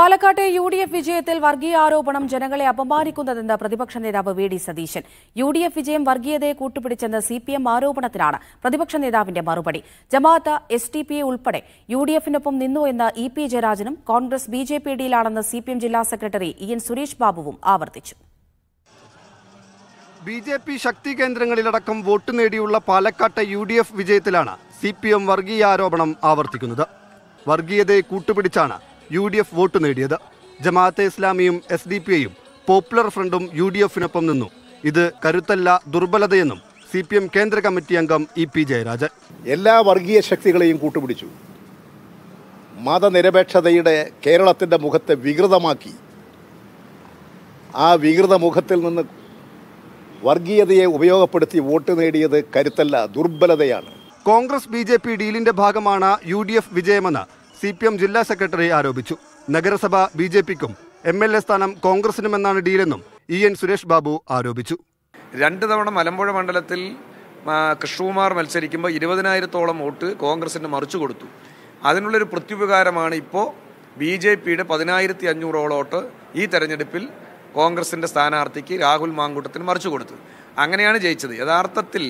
പാലക്കാട്ടെ U D F വിജയത്തിൽ വർഗീയ ആരോപണം ജനങ്ങളെ അപമാനിക്കുന്നതെന്ന് പ്രതിപക്ഷ നേതാവ് V D Satheesan U D F വിജയം വർഗീയതയെ കൂട്ടുപിടിച്ചെന്ന സി പി എം ആരോപണത്തിനാണ് പ്രതിപക്ഷ നേതാവിന്റെ മറുപടി ജമാഅത്ത് എസ് ടി പി ഉൾപ്പെടെ യു ഡി എഫിനൊപ്പം നിന്നു എന്ന ഇ പി ജയരാജനും കോൺഗ്രസ് ബി ജെ പി ഡിയിലാണെന്ന് സി പി എം ജില്ലാ സെക്രട്ടറി ഇ എൻ സുരേഷ് ബാബുവും ആവർത്തിച്ചു ബി ജെ പി ശക്തി കേന്ദ്രങ്ങളിലടക്കം വോട്ട് നേടിയുള്ള പാലക്കാട്ടെ യു ഡി എഫ് വിജയത്തിലാണ് സി പി എം ആരോപണം ആവർത്തിക്കുന്നത് വർഗീയതയെ കൂട്ടുപിടിച്ചാണ് യു ഡി എഫ് വോട്ട് നേടിയത് ജമാഅത്തെ ഇസ്ലാമിയും എസ് ഡി പി ഐയും പോപ്പുലർ ഫ്രണ്ടും യു ഡി എഫിനൊപ്പം നിന്നു ഇത് കരുത്തല്ല ദുർബലതയെന്നും സി പി എം കേന്ദ്ര കമ്മിറ്റി അംഗം ഇ പി ജയരാജൻ എല്ലാ വർഗീയ ശക്തികളെയും കൂട്ടുപിടിച്ചു മതനിരപേക്ഷതയുടെ കേരളത്തിൻ്റെ മുഖത്തെ വികൃതമാക്കി ആ വികൃത മുഖത്തിൽ നിന്ന് വർഗീയതയെ ഉപയോഗപ്പെടുത്തി വോട്ട് നേടിയത് കരുത്തല്ല ദുർബലതയാണ് കോൺഗ്രസ് ബി ഡീലിന്റെ ഭാഗമാണ് യു വിജയമെന്ന് സി പി എം ജില്ലാ സെക്രട്ടറി ആരോപിച്ചു നഗരസഭ ബി ജെ പിക്കും എം എൽ എ സ്ഥാനം കോൺഗ്രസിനുമെന്നാണ് ഡീലെന്നും ഇ എൻ സുരേഷ് ബാബു ആരോപിച്ചു രണ്ട് തവണ മലമ്പുഴ മണ്ഡലത്തിൽ കൃഷ്ണകുമാർ മത്സരിക്കുമ്പോൾ ഇരുപതിനായിരത്തോളം വോട്ട് കോൺഗ്രസിന് മറിച്ചു കൊടുത്തു അതിനുള്ളൊരു പ്രത്യുപകാരമാണ് ഇപ്പോൾ ബി ജെ പിയുടെ പതിനായിരത്തി അഞ്ഞൂറോളം വോട്ട് ഈ തെരഞ്ഞെടുപ്പിൽ കോൺഗ്രസിൻ്റെ സ്ഥാനാർത്ഥിക്ക് രാഹുൽ മാങ്കൂട്ടത്തിന് മറിച്ചു കൊടുത്തു അങ്ങനെയാണ് ജയിച്ചത് യഥാർത്ഥത്തിൽ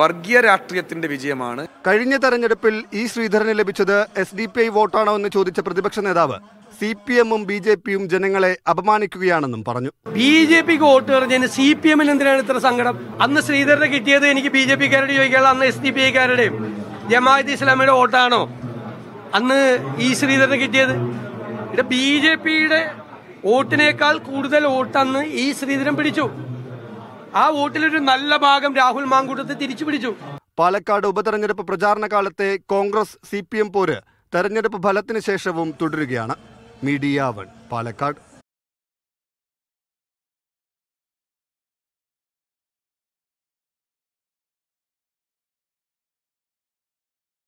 വർഗീയ രാഷ്ട്രീയത്തിന്റെ വിജയമാണ് കഴിഞ്ഞ തെരഞ്ഞെടുപ്പിൽ ഈ ശ്രീധരന് ലഭിച്ചത് എസ് ഡി പി ഐ വോട്ടാണോ എന്ന് ചോദിച്ച പ്രതിപക്ഷ നേതാവ് സി പി എമ്മും ബി ജെ പിയും ജനങ്ങളെ അപമാനിക്കുകയാണെന്നും പറഞ്ഞു ബി ജെ പിക്ക് വോട്ട് പറഞ്ഞതിന് സി പി എമ്മിന് എന്തിനാണ് ഇത്ര സങ്കടം അന്ന് ശ്രീധരനെ കിട്ടിയത് എനിക്ക് ബി ജെ പിക്കാരോട് ചോദിക്കാൻ അന്ന് എസ് ഡി പി ഐക്കാരുടെയും ജമാഅത്ത് ഇസ്ലാമിയുടെ വോട്ടാണോ അന്ന് ഈ ശ്രീധരന് കിട്ടിയത് ഇവിടെ ബി ജെ പിയുടെ വോട്ടിനേക്കാൾ കൂടുതൽ അന്ന് ഈ ശ്രീധരൻ പിടിച്ചു ആ വോട്ടിലൊരു നല്ല ഭാഗം രാഹുൽ മാങ്കൂട്ടത്തെ തിരിച്ചു പിടിച്ചു പാലക്കാട് ഉപതെരഞ്ഞെടുപ്പ് പ്രചാരണ കാലത്തെ കോൺഗ്രസ് സി പി എം പോര് തെരഞ്ഞെടുപ്പ് ഫലത്തിന് ശേഷവും തുടരുകയാണ് മീഡിയ വൺ പാലക്കാട്